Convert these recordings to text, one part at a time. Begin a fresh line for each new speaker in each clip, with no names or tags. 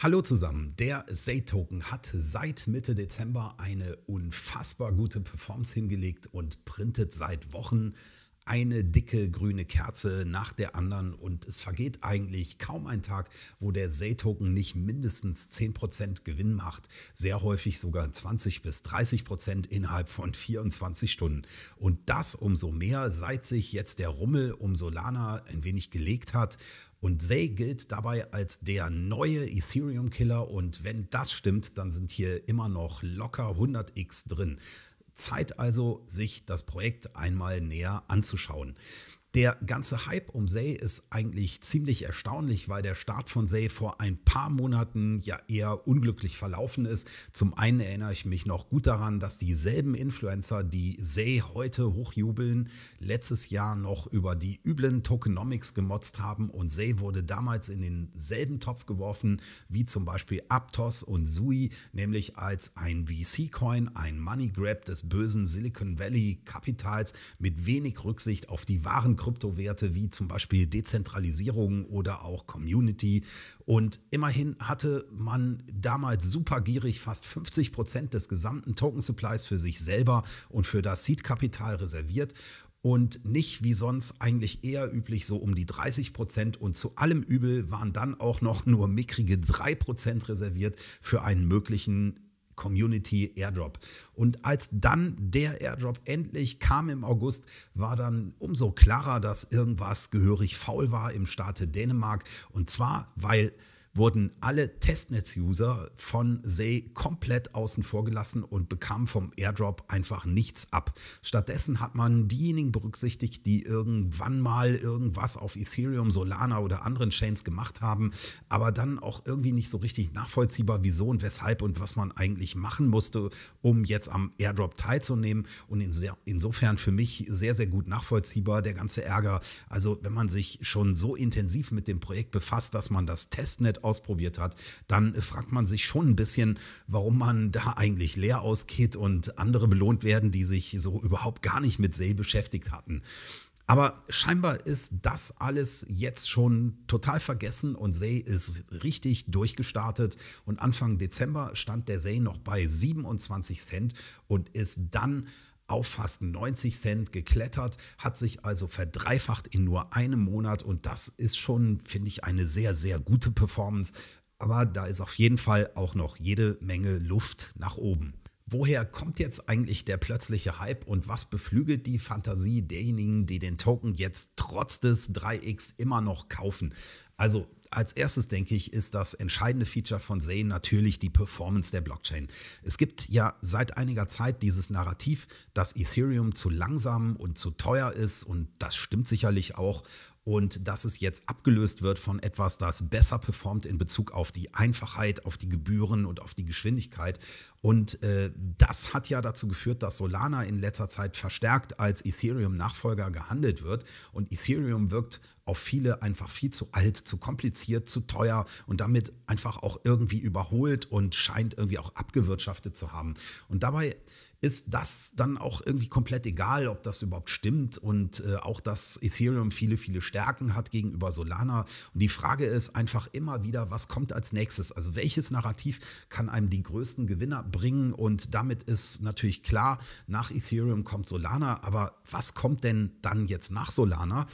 Hallo zusammen, der Say-Token hat seit Mitte Dezember eine unfassbar gute Performance hingelegt und printet seit Wochen eine dicke grüne Kerze nach der anderen und es vergeht eigentlich kaum ein Tag, wo der Say-Token nicht mindestens 10% Gewinn macht, sehr häufig sogar 20 bis 30% innerhalb von 24 Stunden. Und das umso mehr, seit sich jetzt der Rummel um Solana ein wenig gelegt hat und Zay gilt dabei als der neue Ethereum-Killer und wenn das stimmt, dann sind hier immer noch locker 100x drin. Zeit also, sich das Projekt einmal näher anzuschauen. Der ganze Hype um Say ist eigentlich ziemlich erstaunlich, weil der Start von Say vor ein paar Monaten ja eher unglücklich verlaufen ist. Zum einen erinnere ich mich noch gut daran, dass dieselben Influencer, die Say heute hochjubeln, letztes Jahr noch über die üblen Tokenomics gemotzt haben und Say wurde damals in denselben Topf geworfen wie zum Beispiel Aptos und Sui, nämlich als ein VC-Coin, ein Money Grab des bösen Silicon Valley Kapitals mit wenig Rücksicht auf die wahren Kryptowerte wie zum Beispiel Dezentralisierung oder auch Community. Und immerhin hatte man damals super gierig fast 50 Prozent des gesamten Token Supplies für sich selber und für das Seed-Kapital reserviert und nicht wie sonst eigentlich eher üblich so um die 30 Prozent und zu allem Übel waren dann auch noch nur mickrige 3 Prozent reserviert für einen möglichen Community Airdrop. Und als dann der Airdrop endlich kam im August, war dann umso klarer, dass irgendwas gehörig faul war im Staate Dänemark. Und zwar, weil wurden alle Testnetz-User von Say komplett außen vor gelassen und bekamen vom Airdrop einfach nichts ab. Stattdessen hat man diejenigen berücksichtigt, die irgendwann mal irgendwas auf Ethereum, Solana oder anderen Chains gemacht haben, aber dann auch irgendwie nicht so richtig nachvollziehbar, wieso und weshalb und was man eigentlich machen musste, um jetzt am Airdrop teilzunehmen. Und insofern für mich sehr, sehr gut nachvollziehbar der ganze Ärger. Also wenn man sich schon so intensiv mit dem Projekt befasst, dass man das Testnet ausprobiert hat, dann fragt man sich schon ein bisschen, warum man da eigentlich leer ausgeht und andere belohnt werden, die sich so überhaupt gar nicht mit See beschäftigt hatten. Aber scheinbar ist das alles jetzt schon total vergessen und See ist richtig durchgestartet. Und Anfang Dezember stand der See noch bei 27 Cent und ist dann auf fast 90 Cent geklettert, hat sich also verdreifacht in nur einem Monat und das ist schon, finde ich, eine sehr, sehr gute Performance. Aber da ist auf jeden Fall auch noch jede Menge Luft nach oben. Woher kommt jetzt eigentlich der plötzliche Hype und was beflügelt die Fantasie derjenigen, die den Token jetzt trotz des 3x immer noch kaufen? Also als erstes denke ich, ist das entscheidende Feature von Zane natürlich die Performance der Blockchain. Es gibt ja seit einiger Zeit dieses Narrativ, dass Ethereum zu langsam und zu teuer ist und das stimmt sicherlich auch und dass es jetzt abgelöst wird von etwas, das besser performt in Bezug auf die Einfachheit, auf die Gebühren und auf die Geschwindigkeit. Und äh, das hat ja dazu geführt, dass Solana in letzter Zeit verstärkt als Ethereum-Nachfolger gehandelt wird. Und Ethereum wirkt auf viele einfach viel zu alt, zu kompliziert, zu teuer und damit einfach auch irgendwie überholt und scheint irgendwie auch abgewirtschaftet zu haben. Und dabei ist das dann auch irgendwie komplett egal, ob das überhaupt stimmt und äh, auch, dass Ethereum viele, viele Stärken hat gegenüber Solana. Und die Frage ist einfach immer wieder, was kommt als nächstes? Also welches Narrativ kann einem die größten Gewinner bringen? Und damit ist natürlich klar, nach Ethereum kommt Solana, aber was kommt denn dann jetzt nach Solana?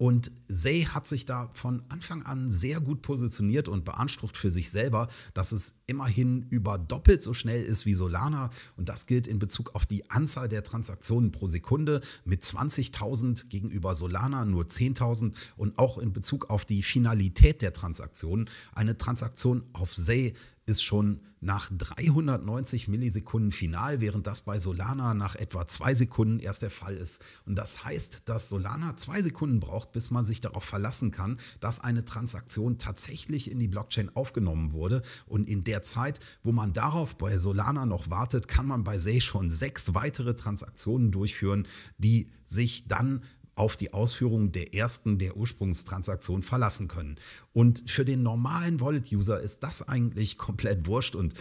Und Zay hat sich da von Anfang an sehr gut positioniert und beansprucht für sich selber, dass es immerhin über doppelt so schnell ist wie Solana. Und das gilt in Bezug auf die Anzahl der Transaktionen pro Sekunde mit 20.000 gegenüber Solana nur 10.000 und auch in Bezug auf die Finalität der Transaktionen. Eine Transaktion auf Zay ist schon nach 390 Millisekunden final, während das bei Solana nach etwa zwei Sekunden erst der Fall ist. Und das heißt, dass Solana zwei Sekunden braucht, bis man sich darauf verlassen kann, dass eine Transaktion tatsächlich in die Blockchain aufgenommen wurde. Und in der Zeit, wo man darauf bei Solana noch wartet, kann man bei Say schon sechs weitere Transaktionen durchführen, die sich dann auf die Ausführung der ersten der Ursprungstransaktion verlassen können. Und für den normalen Wallet-User ist das eigentlich komplett wurscht und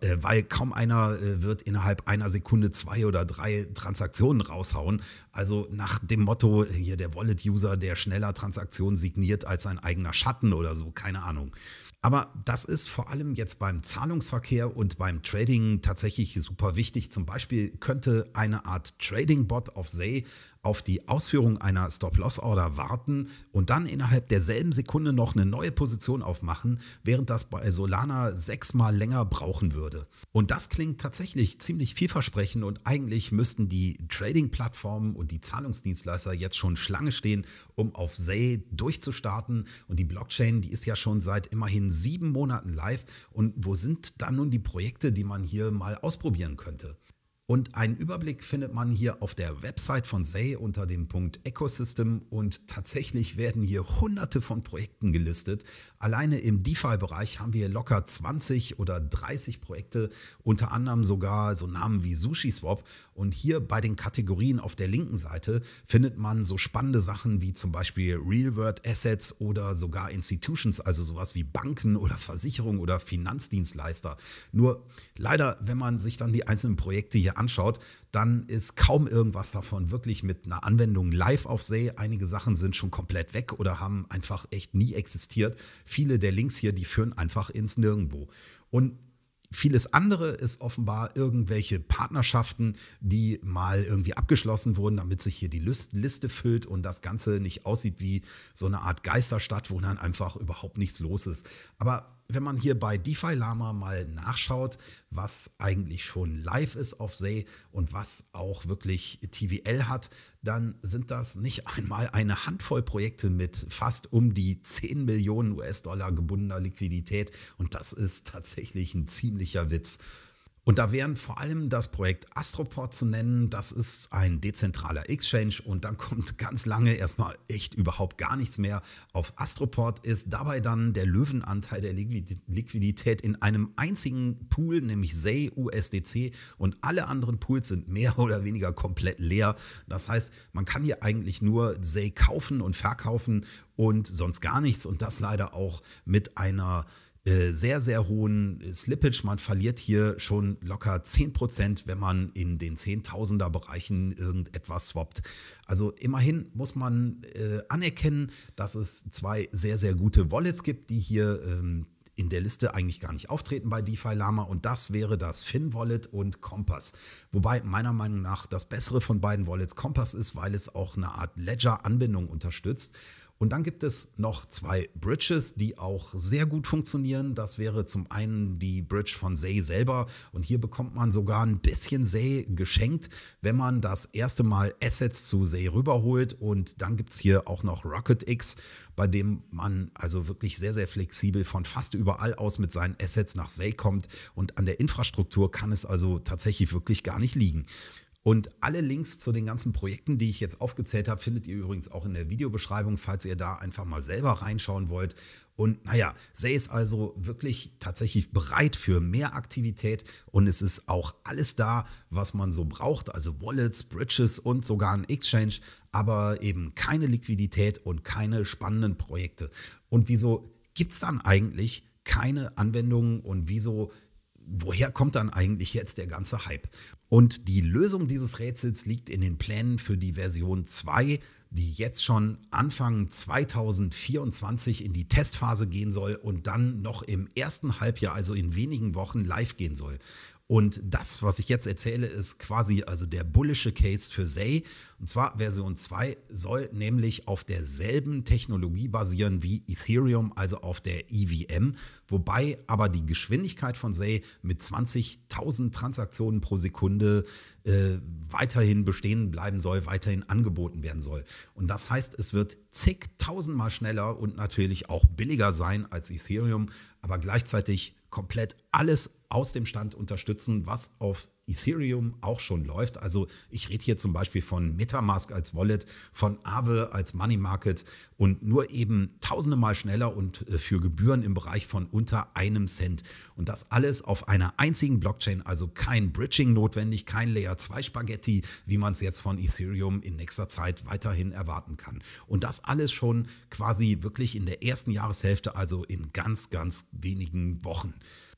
äh, weil kaum einer äh, wird innerhalb einer Sekunde zwei oder drei Transaktionen raushauen. Also nach dem Motto hier der Wallet-User, der schneller Transaktionen signiert als sein eigener Schatten oder so, keine Ahnung. Aber das ist vor allem jetzt beim Zahlungsverkehr und beim Trading tatsächlich super wichtig. Zum Beispiel könnte eine Art Trading-Bot auf Say auf die Ausführung einer Stop-Loss-Order warten und dann innerhalb derselben Sekunde noch eine neue Position aufmachen, während das bei Solana sechsmal länger brauchen würde. Und das klingt tatsächlich ziemlich vielversprechend und eigentlich müssten die Trading-Plattformen und die Zahlungsdienstleister jetzt schon Schlange stehen, um auf Say durchzustarten. Und die Blockchain, die ist ja schon seit immerhin sieben Monaten live. Und wo sind dann nun die Projekte, die man hier mal ausprobieren könnte? Und einen Überblick findet man hier auf der Website von Say unter dem Punkt Ecosystem und tatsächlich werden hier hunderte von Projekten gelistet. Alleine im DeFi-Bereich haben wir locker 20 oder 30 Projekte, unter anderem sogar so Namen wie SushiSwap. Und hier bei den Kategorien auf der linken Seite findet man so spannende Sachen wie zum Beispiel Real-World Assets oder sogar Institutions, also sowas wie Banken oder Versicherungen oder Finanzdienstleister. Nur leider, wenn man sich dann die einzelnen Projekte hier anschaut, anschaut, dann ist kaum irgendwas davon wirklich mit einer Anwendung live auf See. Einige Sachen sind schon komplett weg oder haben einfach echt nie existiert. Viele der Links hier, die führen einfach ins Nirgendwo. Und Vieles andere ist offenbar irgendwelche Partnerschaften, die mal irgendwie abgeschlossen wurden, damit sich hier die Liste füllt und das Ganze nicht aussieht wie so eine Art Geisterstadt, wo dann einfach überhaupt nichts los ist. Aber wenn man hier bei DeFi Lama mal nachschaut, was eigentlich schon live ist auf See und was auch wirklich TVL hat, dann sind das nicht einmal eine Handvoll Projekte mit fast um die 10 Millionen US-Dollar gebundener Liquidität. Und das ist tatsächlich ein ziemlicher Witz. Und da wären vor allem das Projekt Astroport zu nennen. Das ist ein dezentraler Exchange und dann kommt ganz lange erstmal echt überhaupt gar nichts mehr. Auf Astroport ist dabei dann der Löwenanteil der Liquidität in einem einzigen Pool, nämlich Say USDC und alle anderen Pools sind mehr oder weniger komplett leer. Das heißt, man kann hier eigentlich nur Say kaufen und verkaufen und sonst gar nichts und das leider auch mit einer äh, sehr, sehr hohen Slippage. Man verliert hier schon locker 10%, wenn man in den Zehntausender-Bereichen irgendetwas swappt. Also immerhin muss man äh, anerkennen, dass es zwei sehr, sehr gute Wallets gibt, die hier ähm, in der Liste eigentlich gar nicht auftreten bei DeFi Lama und das wäre das Fin Wallet und Compass. Wobei meiner Meinung nach das bessere von beiden Wallets Compass ist, weil es auch eine Art Ledger-Anbindung unterstützt und dann gibt es noch zwei Bridges, die auch sehr gut funktionieren. Das wäre zum einen die Bridge von Zay selber. Und hier bekommt man sogar ein bisschen Zay geschenkt, wenn man das erste Mal Assets zu Zay rüberholt. Und dann gibt es hier auch noch Rocket X, bei dem man also wirklich sehr, sehr flexibel von fast überall aus mit seinen Assets nach Zay kommt. Und an der Infrastruktur kann es also tatsächlich wirklich gar nicht liegen. Und alle Links zu den ganzen Projekten, die ich jetzt aufgezählt habe, findet ihr übrigens auch in der Videobeschreibung, falls ihr da einfach mal selber reinschauen wollt. Und naja, Say ist also wirklich tatsächlich bereit für mehr Aktivität und es ist auch alles da, was man so braucht, also Wallets, Bridges und sogar ein Exchange, aber eben keine Liquidität und keine spannenden Projekte. Und wieso gibt es dann eigentlich keine Anwendungen und wieso, woher kommt dann eigentlich jetzt der ganze Hype? Und die Lösung dieses Rätsels liegt in den Plänen für die Version 2, die jetzt schon Anfang 2024 in die Testphase gehen soll und dann noch im ersten Halbjahr, also in wenigen Wochen, live gehen soll. Und das, was ich jetzt erzähle, ist quasi also der bullische Case für Say. Und zwar Version 2 soll nämlich auf derselben Technologie basieren wie Ethereum, also auf der EVM, wobei aber die Geschwindigkeit von Say mit 20.000 Transaktionen pro Sekunde äh, weiterhin bestehen bleiben soll, weiterhin angeboten werden soll. Und das heißt, es wird zigtausendmal schneller und natürlich auch billiger sein als Ethereum, aber gleichzeitig komplett alles aus dem Stand unterstützen, was auf Ethereum auch schon läuft. Also ich rede hier zum Beispiel von Metamask als Wallet, von Aave als Money Market und nur eben tausende Mal schneller und äh, für Gebühren im Bereich von unter einem Cent. Und das alles auf einer einzigen Blockchain, also kein Bridging notwendig, kein Layer 2 Spaghetti, wie man es jetzt von Ethereum in nächster Zeit weiterhin erwarten kann. Und das alles schon quasi wirklich in der ersten Jahreshälfte, also in ganz, ganz wenigen Wochen.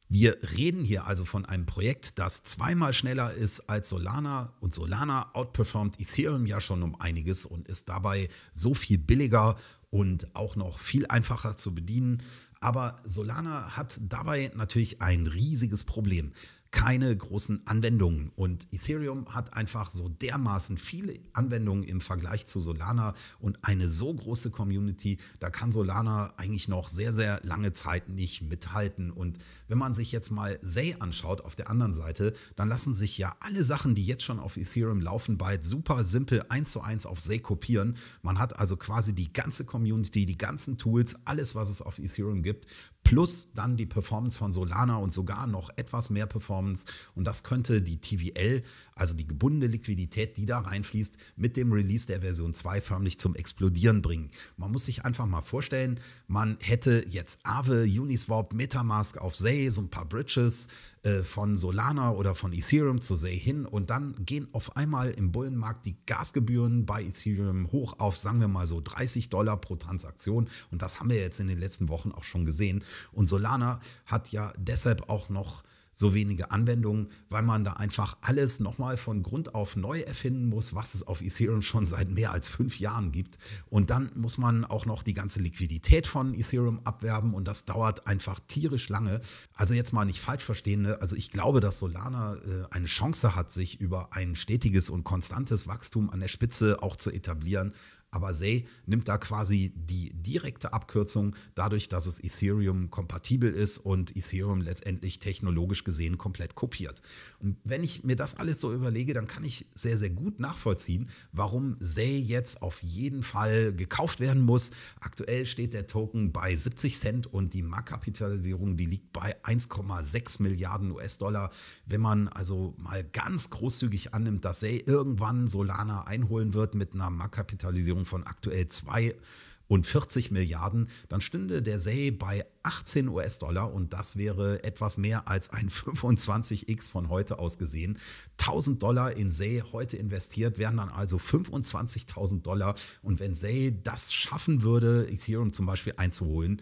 Wir reden hier also von einem Projekt, das zweimal schneller ist als Solana und Solana outperformt Ethereum ja schon um einiges und ist dabei so viel billiger und auch noch viel einfacher zu bedienen. Aber Solana hat dabei natürlich ein riesiges Problem keine großen Anwendungen. Und Ethereum hat einfach so dermaßen viele Anwendungen im Vergleich zu Solana und eine so große Community, da kann Solana eigentlich noch sehr, sehr lange Zeit nicht mithalten. Und wenn man sich jetzt mal Say anschaut auf der anderen Seite, dann lassen sich ja alle Sachen, die jetzt schon auf Ethereum laufen, bald super simpel eins zu eins auf Say kopieren. Man hat also quasi die ganze Community, die ganzen Tools, alles, was es auf Ethereum gibt, plus dann die Performance von Solana und sogar noch etwas mehr Performance. Und das könnte die TVL, also die gebundene Liquidität, die da reinfließt, mit dem Release der Version 2 förmlich zum Explodieren bringen. Man muss sich einfach mal vorstellen, man hätte jetzt Aave, Uniswap, Metamask auf Say, so ein paar Bridges, äh, von Solana oder von Ethereum zu Say hin und dann gehen auf einmal im Bullenmarkt die Gasgebühren bei Ethereum hoch auf, sagen wir mal so 30 Dollar pro Transaktion und das haben wir jetzt in den letzten Wochen auch schon gesehen und Solana hat ja deshalb auch noch so wenige Anwendungen, weil man da einfach alles nochmal von Grund auf neu erfinden muss, was es auf Ethereum schon seit mehr als fünf Jahren gibt. Und dann muss man auch noch die ganze Liquidität von Ethereum abwerben und das dauert einfach tierisch lange. Also jetzt mal nicht falsch verstehen, ne? also ich glaube, dass Solana äh, eine Chance hat, sich über ein stetiges und konstantes Wachstum an der Spitze auch zu etablieren aber Say nimmt da quasi die direkte Abkürzung dadurch, dass es Ethereum kompatibel ist und Ethereum letztendlich technologisch gesehen komplett kopiert. Und wenn ich mir das alles so überlege, dann kann ich sehr, sehr gut nachvollziehen, warum Say jetzt auf jeden Fall gekauft werden muss. Aktuell steht der Token bei 70 Cent und die Marktkapitalisierung, die liegt bei 1,6 Milliarden US-Dollar. Wenn man also mal ganz großzügig annimmt, dass Say irgendwann Solana einholen wird mit einer Marktkapitalisierung Milliarden von aktuell 42 Milliarden, dann stünde der Say bei 18 US-Dollar und das wäre etwas mehr als ein 25x von heute aus gesehen. 1000 Dollar in Say heute investiert wären dann also 25.000 Dollar und wenn Say das schaffen würde, Ethereum zum Beispiel einzuholen,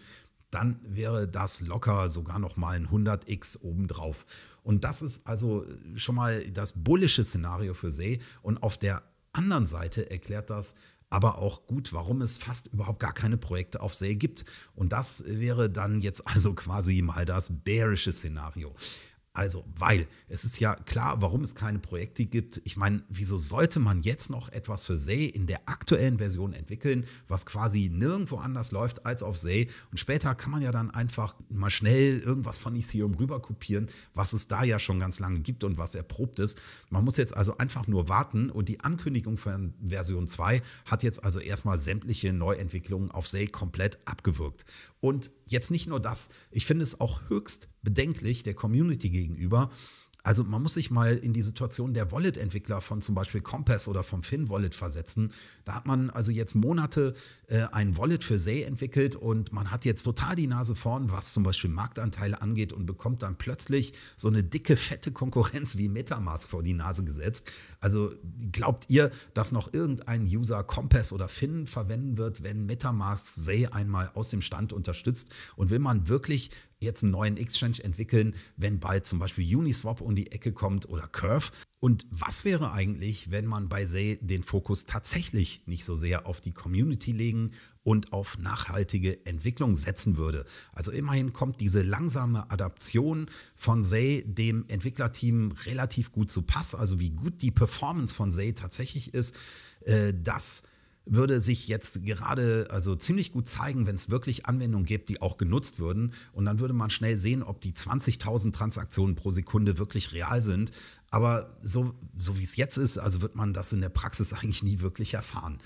dann wäre das locker sogar nochmal ein 100x obendrauf. Und das ist also schon mal das bullische Szenario für SEI und auf der anderen Seite erklärt das, aber auch gut, warum es fast überhaupt gar keine Projekte auf Sale gibt. Und das wäre dann jetzt also quasi mal das bärische Szenario. Also, weil es ist ja klar, warum es keine Projekte gibt. Ich meine, wieso sollte man jetzt noch etwas für Say in der aktuellen Version entwickeln, was quasi nirgendwo anders läuft als auf Say? Und später kann man ja dann einfach mal schnell irgendwas von Ethereum rüberkopieren, was es da ja schon ganz lange gibt und was erprobt ist. Man muss jetzt also einfach nur warten und die Ankündigung von Version 2 hat jetzt also erstmal sämtliche Neuentwicklungen auf Say komplett abgewürgt. Und jetzt nicht nur das, ich finde es auch höchst bedenklich der Community gegenüber, also man muss sich mal in die Situation der Wallet-Entwickler von zum Beispiel Compass oder vom Fin-Wallet versetzen. Da hat man also jetzt Monate äh, ein Wallet für Say entwickelt und man hat jetzt total die Nase vorn, was zum Beispiel Marktanteile angeht und bekommt dann plötzlich so eine dicke, fette Konkurrenz wie Metamask vor die Nase gesetzt. Also glaubt ihr, dass noch irgendein User Compass oder Fin verwenden wird, wenn Metamask Say einmal aus dem Stand unterstützt? Und will man wirklich jetzt einen neuen Exchange entwickeln, wenn bald zum Beispiel Uniswap um die Ecke kommt oder Curve? Und was wäre eigentlich, wenn man bei Say den Fokus tatsächlich nicht so sehr auf die Community legen und auf nachhaltige Entwicklung setzen würde? Also immerhin kommt diese langsame Adaption von Say dem Entwicklerteam relativ gut zu Pass. Also wie gut die Performance von Say tatsächlich ist, äh, das würde sich jetzt gerade also ziemlich gut zeigen, wenn es wirklich Anwendungen gibt, die auch genutzt würden. Und dann würde man schnell sehen, ob die 20.000 Transaktionen pro Sekunde wirklich real sind. Aber so, so wie es jetzt ist, also wird man das in der Praxis eigentlich nie wirklich erfahren.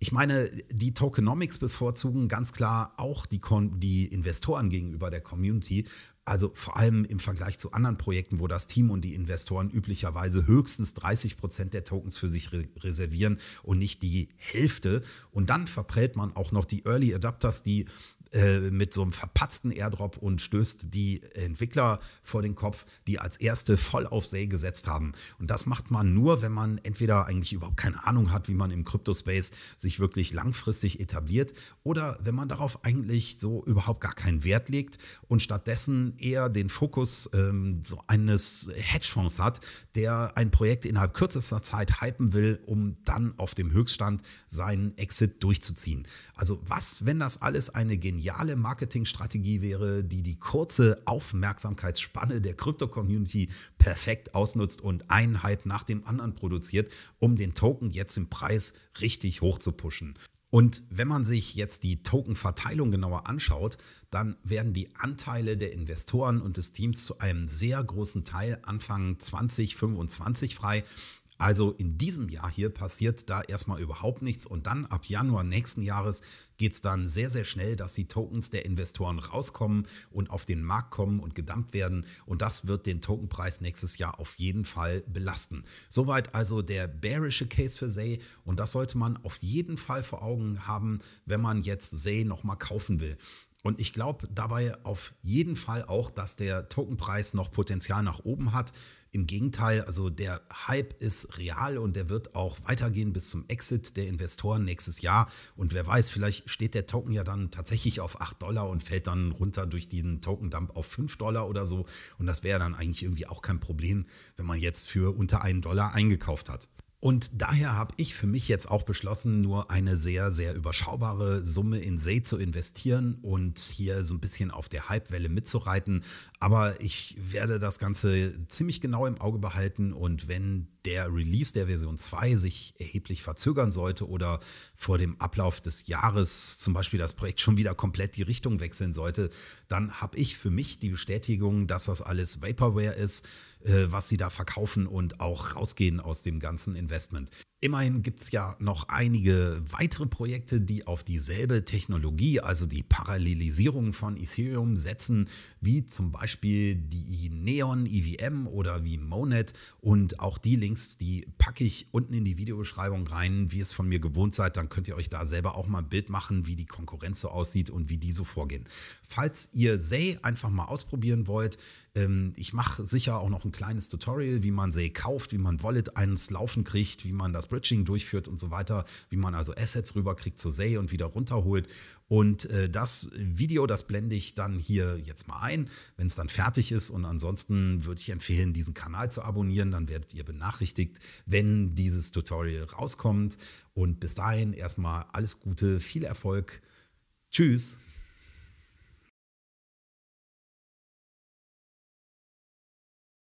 Ich meine, die Tokenomics bevorzugen ganz klar auch die, Kon die Investoren gegenüber der Community also vor allem im Vergleich zu anderen Projekten, wo das Team und die Investoren üblicherweise höchstens 30 Prozent der Tokens für sich re reservieren und nicht die Hälfte. Und dann verprellt man auch noch die Early Adapters, die äh, mit so einem verpatzten Airdrop und stößt die Entwickler vor den Kopf, die als erste voll auf See gesetzt haben. Und das macht man nur, wenn man entweder eigentlich überhaupt keine Ahnung hat, wie man im Crypto-Space sich wirklich langfristig etabliert oder wenn man darauf eigentlich so überhaupt gar keinen Wert legt und stattdessen eher den Fokus ähm, so eines Hedgefonds hat, der ein Projekt innerhalb kürzester Zeit hypen will, um dann auf dem Höchststand seinen Exit durchzuziehen. Also was, wenn das alles eine geniale geniale Marketingstrategie wäre, die die kurze Aufmerksamkeitsspanne der Krypto-Community perfekt ausnutzt und einen Hype nach dem anderen produziert, um den Token jetzt im Preis richtig hoch zu pushen. Und wenn man sich jetzt die Token-Verteilung genauer anschaut, dann werden die Anteile der Investoren und des Teams zu einem sehr großen Teil Anfang 2025 frei also in diesem Jahr hier passiert da erstmal überhaupt nichts und dann ab Januar nächsten Jahres geht es dann sehr, sehr schnell, dass die Tokens der Investoren rauskommen und auf den Markt kommen und gedumpt werden und das wird den Tokenpreis nächstes Jahr auf jeden Fall belasten. Soweit also der bearische Case für Say und das sollte man auf jeden Fall vor Augen haben, wenn man jetzt Say nochmal kaufen will. Und ich glaube dabei auf jeden Fall auch, dass der Tokenpreis noch Potenzial nach oben hat. Im Gegenteil, also der Hype ist real und der wird auch weitergehen bis zum Exit der Investoren nächstes Jahr. Und wer weiß, vielleicht steht der Token ja dann tatsächlich auf 8 Dollar und fällt dann runter durch diesen Token-Dump auf 5 Dollar oder so. Und das wäre dann eigentlich irgendwie auch kein Problem, wenn man jetzt für unter einen Dollar eingekauft hat. Und daher habe ich für mich jetzt auch beschlossen, nur eine sehr, sehr überschaubare Summe in See zu investieren und hier so ein bisschen auf der Halbwelle mitzureiten. Aber ich werde das Ganze ziemlich genau im Auge behalten und wenn der Release der Version 2 sich erheblich verzögern sollte oder vor dem Ablauf des Jahres zum Beispiel das Projekt schon wieder komplett die Richtung wechseln sollte, dann habe ich für mich die Bestätigung, dass das alles Vaporware ist, äh, was sie da verkaufen und auch rausgehen aus dem ganzen Investment. Immerhin gibt es ja noch einige weitere Projekte, die auf dieselbe Technologie, also die Parallelisierung von Ethereum setzen, wie zum Beispiel die Neon EVM oder wie Monet. Und auch die Links, die packe ich unten in die Videobeschreibung rein, wie es von mir gewohnt seid. Dann könnt ihr euch da selber auch mal ein Bild machen, wie die Konkurrenz so aussieht und wie die so vorgehen. Falls ihr Say einfach mal ausprobieren wollt, ähm, ich mache sicher auch noch ein kleines Tutorial, wie man Say kauft, wie man Wallet eins Laufen kriegt, wie man das Bridging durchführt und so weiter, wie man also Assets rüberkriegt zu Say und wieder runterholt. Und äh, das Video, das blende ich dann hier jetzt mal ein, wenn es dann fertig ist. Und ansonsten würde ich empfehlen, diesen Kanal zu abonnieren. Dann werdet ihr benachrichtigt, wenn dieses Tutorial rauskommt. Und bis dahin erstmal alles Gute, viel Erfolg. Tschüss.